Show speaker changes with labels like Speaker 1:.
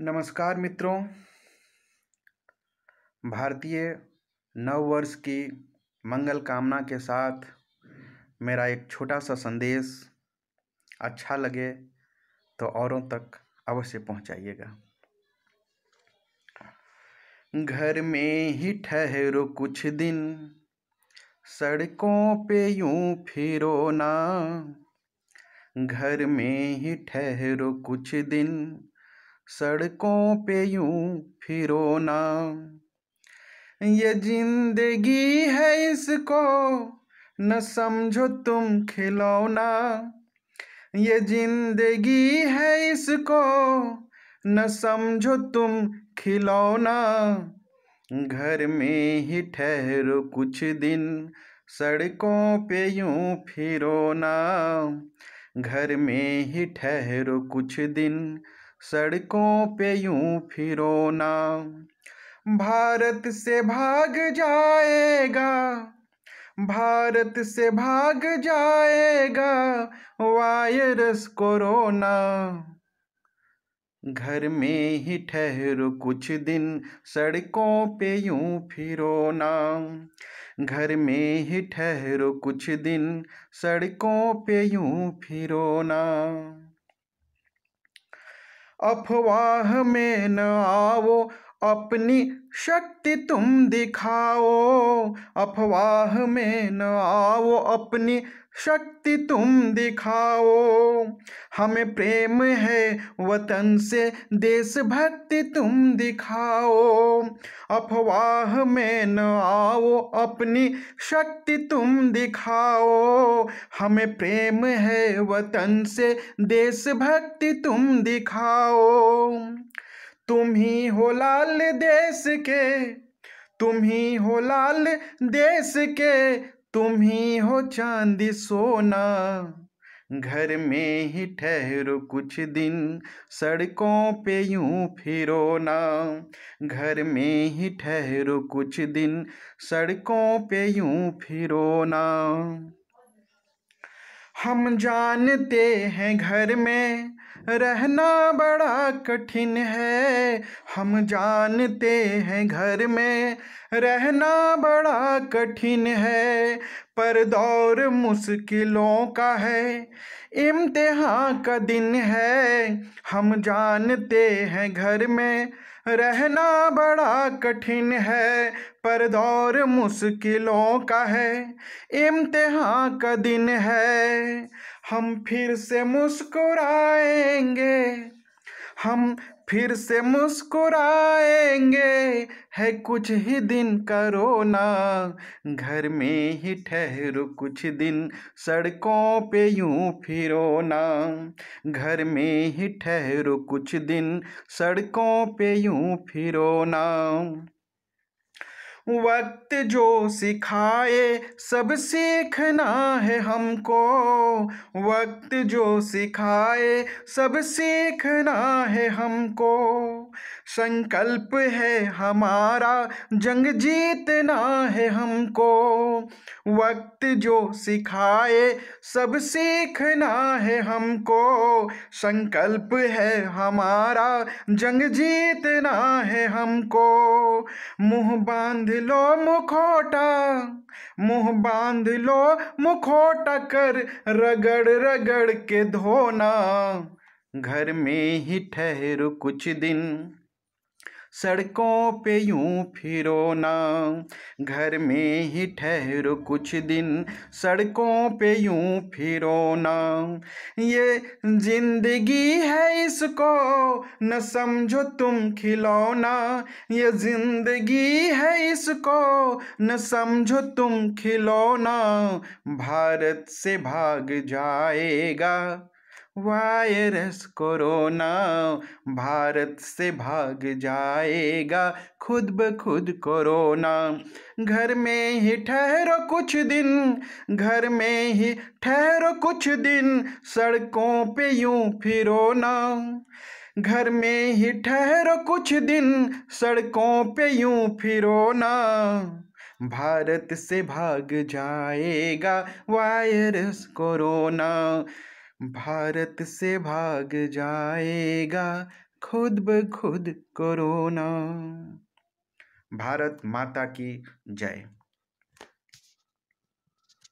Speaker 1: नमस्कार मित्रों भारतीय नव वर्ष की मंगल कामना के साथ मेरा एक छोटा सा संदेश अच्छा लगे तो औरों तक अवश्य पहुंचाइएगा घर में ही ठहरो कुछ दिन सड़कों पे यूं फिरो ना घर में ही ठहरो कुछ दिन सड़कों पे यूं फिरो ना ये जिंदगी है इसको न समझो तुम खिलौना ये जिंदगी है इसको न समझो तुम खिलौना घर में ही ठहरो कुछ दिन सड़कों पे यूं फिरो ना घर में ही ठहरो कुछ दिन सड़कों पे यूं फिरो ना भारत से भाग जाएगा भारत से भाग जाएगा वायरस कोरोना घर में ही ठहरो कुछ दिन सड़कों पे यूं फिरो ना घर में ही ठहरो कुछ दिन सड़कों पे यूं फिरो ना अफवाह में न आओ अपनी शक्ति तुम दिखाओ अफवाह में न आओ अपनी शक्ति तुम दिखाओ हमें प्रेम है वतन से देशभक्ति तुम दिखाओ अफवाह में न आओ अपनी शक्ति तुम दिखाओ हमें प्रेम है वतन से देशभक्ति तुम दिखाओ तुम ही हो लाल देश के तुम ही हो लाल देश के तुम ही हो चांदी सोना घर में ही ठहरो कुछ दिन सड़कों पे यूं फिरो ना घर में ही ठहरो कुछ दिन सड़कों पे यूं फिरो ना हम जानते हैं घर में रहना बड़ा कठिन है हम जानते हैं घर में रहना बड़ा कठिन है पर दौर मुश्किलों का है इम्तिहा का दिन है हम जानते हैं घर में रहना बड़ा कठिन है पर दौर मुश्किलों का है इम्तिहा का दिन है हम फिर से मुस्कुराएंगे हम फिर से मुस्कुराए है कुछ ही दिन करो ना घर में ही ठहरो कुछ दिन सड़कों पे यूं फिरो ना घर में ही ठहरो कुछ दिन सड़कों पे यूं फिरो ना वक्त जो सिखाए सब सीखना है हमको वक्त जो सिखाए सब सीखना है हमको संकल्प है हमारा जंग जीतना है हमको वक्त जो सिखाए सब सीखना है हमको संकल्प है हमारा जंग जीतना है हमको मुंह बांध लो मुखोटा मुंह बांध लो मुखोटा कर रगड़ रगड़ के धोना घर में ही ठहर कुछ दिन सड़कों पे यूं फिरो ना घर में ही ठहरो कुछ दिन सड़कों पे यूं फिरो ना ये जिंदगी है इसको न समझो तुम खिलौना ये जिंदगी है इसको न समझो तुम खिलौना भारत से भाग जाएगा वायरस कोरोना भारत से भाग जाएगा खुद ब खुद कोरोना घर में ही ठहरो कुछ दिन घर में ही ठहरो कुछ दिन सड़कों पे यूं फिरो ना घर में ही ठहरो कुछ दिन सड़कों पे यूं फिरो ना भारत से भाग जाएगा वायरस कोरोना भारत से भाग जाएगा खुद ब खुद कोरोना भारत माता की जय